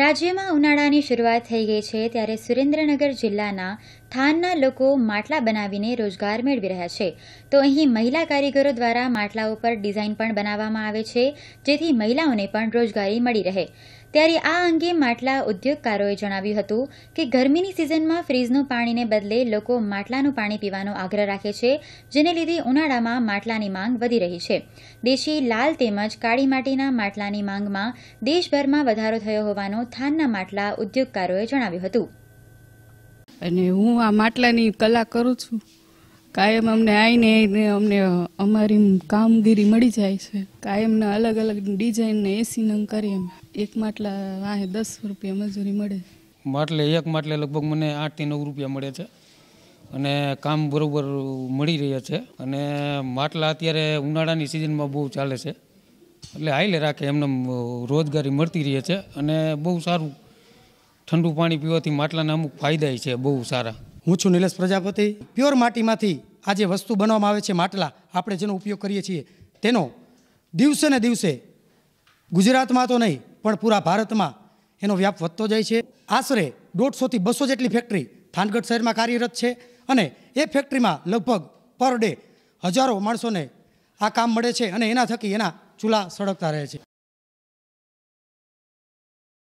રાજ્યમાં ઉનાળાની શરૂઆત થઈ ગઈ છે ત્યારે સુરેન્દ્રનગર જિલ્લાના થાનના લોકો માટલા બનાવીને રોજગાર મેળવી રહ્યા છે તો અહીં મહિલા કારીગરો દ્વારા માટલા ઉપર ડિઝાઇન પણ બનાવવામાં આવે છે જેથી મહિલાઓને પણ રોજગારી મળી રહે ત્યારે આ અંગે માટલા ઉદ્યોગકારોએ જણાવ્યું હતું કે ગરમીની સિઝનમાં ફ્રીજનું પાણીને બદલે લોકો માટલાનું પાણી પીવાનો આગ્રહ રાખે છે જેને લીધે ઉનાળામાં માટલાની માંગ વધી રહી છે દેશી લાલ તેમજ કાળી માટીના માટલાની માંગમાં દેશભરમાં વધારો થયો હોવાનું થાનના માટલા ઉદ્યોગકારોએ જણાવ્યું હતું અને હું આ માટલાની કલા કરું છું કાયમ અમને આવીને અમને અમારી કામગીરી મળી જાય છે કાયમના અલગ અલગ ડિઝાઇનને એસી નંગ કરી એક માટલા વાહે દસ રૂપિયા મજૂરી મળે માટલે એક માટલે લગભગ મને આઠથી નવ રૂપિયા મળે છે અને કામ બરોબર મળી રહ્યા છે અને માટલા અત્યારે ઉનાળાની સિઝનમાં બહુ ચાલે છે એટલે હાઈલે રાખે એમને રોજગારી મળતી રહે છે અને બહુ સારું ઠંડુ પાણી પીવાથી માટલાના અમુક ફાયદા છે બહુ સારા હું છું નિલેશ પ્રજાપતિ પ્યોર માટીમાંથી આ જે વસ્તુ બનાવવામાં આવે છે માટલા આપણે જેનો ઉપયોગ કરીએ છીએ તેનો દિવસે ને દિવસે ગુજરાતમાં તો નહીં પણ પૂરા ભારતમાં એનો વ્યાપ વધતો જાય છે આશરે દોઢસોથી બસો જેટલી ફેક્ટરી થાનગઢ શહેરમાં કાર્યરત છે અને એ ફેક્ટરીમાં લગભગ પર ડે હજારો માણસોને આ કામ મળે છે અને એના થકી એના ચૂલા સળગતા રહે છે